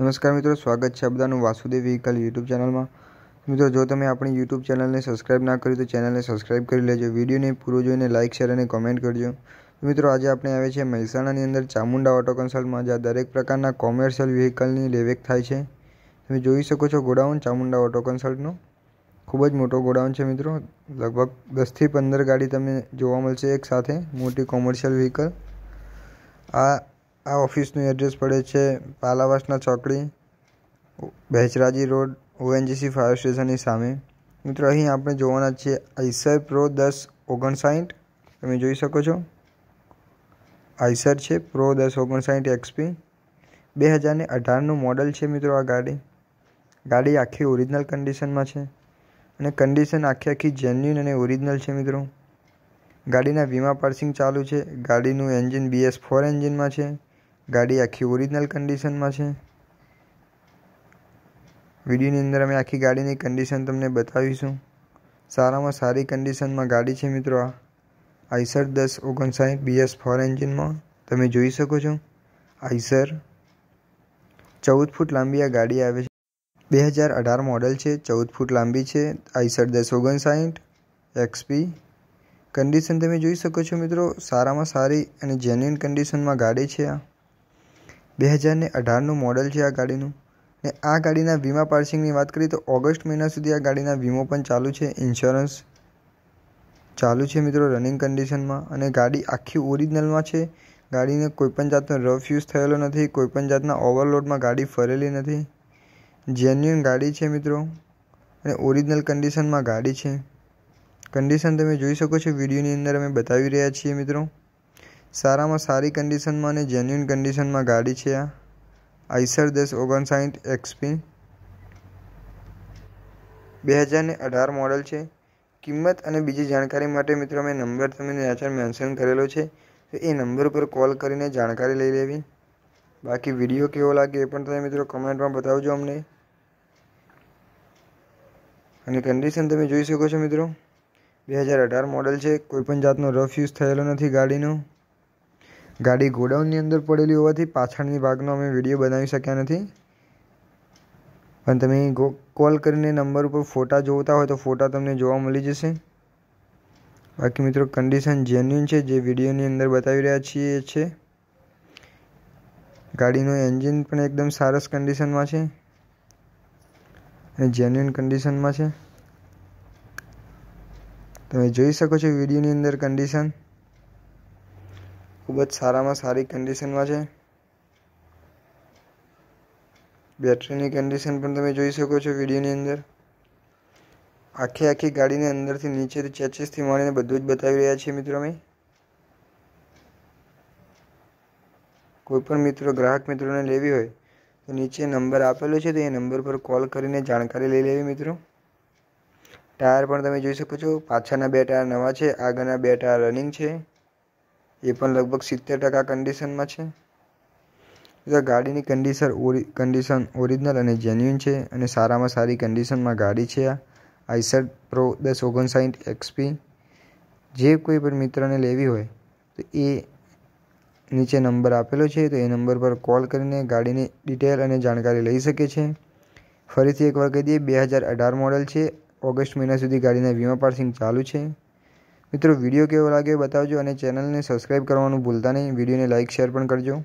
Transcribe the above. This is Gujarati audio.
નમસ્કાર મિત્રો સ્વાગત છે બધાનું વાસુદેવ વ્હીકલ યુટ્યુબ ચેનલમાં મિત્રો જો તમે આપણી યુટ્યુબ ચેનલને સબસ્ક્રાઇબ ના કરી તો ચેનલને સબસ્ક્રાઇબ કરી લેજો વિડીયોને પૂરો જોઈને લાઇક શેર અને કોમેન્ટ કરજો મિત્રો આજે આપણે આવે છે મહેસાણાની અંદર ચામુંડા ઓટો કન્સલ્ટમાં જ્યાં દરેક પ્રકારના કોમર્શિયલ વ્હીકલની લેવેક થાય છે તમે જોઈ શકો છો ગોડાઉન ચામુંડા ઓટો કન્સલ્ટનો ખૂબ જ મોટો ગોડાઉન છે મિત્રો લગભગ દસથી પંદર ગાડી તમને જોવા મળશે એક સાથે મોટી કોમર્શિયલ વ્હીકલ આ આ ઓફિસનું એડ્રેસ પડે છે પાલાવાસના ચોકડી બેચરાજી રોડ ઓએનજીસી ફાયર સ્ટેશનની સામે મિત્રો અહીં આપણે જોવાના છીએ આઈસર પ્રો દસ ઓગણસાઠ તમે જોઈ શકો છો આઈસર છે પ્રો દસ ઓગણસાઠ એક્સપી બે હજારને અઢારનું મોડલ છે મિત્રો આ ગાડી ગાડી આખી ઓરિજિનલ કન્ડિશનમાં છે અને કન્ડિશન આખી આખી જેન્યુન અને ઓરિજિનલ છે મિત્રો ગાડીના વીમા પાર્સિંગ ચાલુ છે ગાડીનું એન્જિન બીએસ ફોર એન્જિનમાં છે ગાડી આખી ઓરિજિનલ કન્ડિશનમાં છે વિડીયોની અંદર અમે આખી ગાડીની કન્ડિશન તમને બતાવીશું સારામાં સારી કન્ડિશનમાં ગાડી છે મિત્રો આ આઈસર દસ ઓગણસાઠ બીએસ ફોર એન્જિનમાં તમે જોઈ શકો છો આઈસર ચૌદ ફૂટ લાંબી આ ગાડી આવે છે બે હજાર અઢાર મોડલ છે ચૌદ ફૂટ લાંબી છે આઈસર દસ ઓગણસાઠ એક્સપી કન્ડિશન તમે જોઈ શકો છો મિત્રો સારામાં સારી અને જેન્યુઇન કન્ડિશનમાં ગાડી છે આ બે હજારને અઢારનું મોડલ છે આ ગાડીનું ને આ ગાડીના વીમા પાર્સિંગની વાત કરીએ તો ઓગસ્ટ મહિના સુધી આ ગાડીના વીમો પણ ચાલુ છે ઇન્સ્યોરન્સ ચાલુ છે મિત્રો રનિંગ કન્ડિશનમાં અને ગાડી આખી ઓરિજિનલમાં છે ગાડીને કોઈપણ જાતનો રફ યુઝ થયેલો નથી કોઈપણ જાતના ઓવરલોડમાં ગાડી ફરેલી નથી જેન્યુઅન ગાડી છે મિત્રો અને ઓરિજિનલ કન્ડિશનમાં ગાડી છે કન્ડિશન તમે જોઈ શકો છો વિડીયોની અંદર અમે બતાવી રહ્યા છીએ મિત્રો સારામાં સારી કન્ડિશનમાં અને જેન્યુન કન્ડિશનમાં ગાડી છે આ આઈસર દસ ઓગણસાઠ એક્સપી બે હજારને અઢાર મોડલ છે કિંમત અને બીજી જાણકારી માટે મિત્રો મેં નંબર તમને નેચર મેન્શન કરેલો છે તો એ નંબર પર કોલ કરીને જાણકારી લઈ લેવી બાકી વિડીયો કેવો લાગે એ પણ તમે મિત્રો કમેન્ટમાં બતાવજો અમને અને કન્ડિશન તમે જોઈ શકો છો મિત્રો બે હજાર અઢાર મોડલ છે કોઈપણ જાતનો રફ યુઝ થયેલો નથી ગાડીનો ગાડી ગોડાઉનની અંદર પડેલી હોવાથી પાછળની ભાગનો અમે વિડીયો બનાવી શક્યા નથી પણ તમે કોલ કરીને નંબર ઉપર ફોટા જોતા હોય તો ફોટા તમને જોવા મળી જશે બાકી મિત્રો કન્ડિશન જેન્યુન છે જે વિડીયોની અંદર બતાવી રહ્યા છીએ એ છે ગાડીનું એન્જિન પણ એકદમ સરસ કન્ડિશનમાં છે અને જેન્યુન કન્ડિશનમાં છે તમે જોઈ શકો છો વિડીયોની અંદર કન્ડિશન ખૂબ જ સારામાં સારી કન્ડિશનમાં છે બેટરીની કન્ડિશન પણ તમે જોઈ શકો છો વિડીયોની અંદર આખી આખી ગાડીને અંદરથી નીચેથી ચેચીસથી માંડીને બધું જ બતાવી રહ્યા છીએ મિત્રો અમે પણ મિત્રો ગ્રાહક મિત્રોને લેવી હોય તો નીચે નંબર આપેલો છે તો એ નંબર પર કોલ કરીને જાણકારી લઈ લેવી મિત્રો ટાયર પણ તમે જોઈ શકો છો પાછળના બે ટાયર નવા છે આગળના બે ટાયર રનિંગ છે એ પણ લગભગ સિત્તેર ટકા કન્ડિશનમાં છે ગાડીની કન્ડિશન ઓરી કન્ડિશન ઓરિજિનલ અને જેન્યુન છે અને સારામાં સારી કન્ડિશનમાં ગાડી છે આ આઈસર પ્રો દસ ઓગણસાઠ એક્સપી જે કોઈ પણ મિત્રને લેવી હોય તો એ નીચે નંબર આપેલો છે તો એ નંબર પર કોલ કરીને ગાડીની ડિટેલ અને જાણકારી લઈ શકે છે ફરીથી એકવાર કહી દઈએ બે હજાર અઢાર મોડલ છે ઓગસ્ટ મહિના સુધી ગાડીના વીમા પાર્સિંગ ચાલુ છે મિત્રો વિડીયો કેવો લાગે બતાવજો અને ચેનલને સબસ્ક્રાઈબ કરવાનું ભૂલતા નહીં વિડીયોને લાઇક શેર પણ કરજો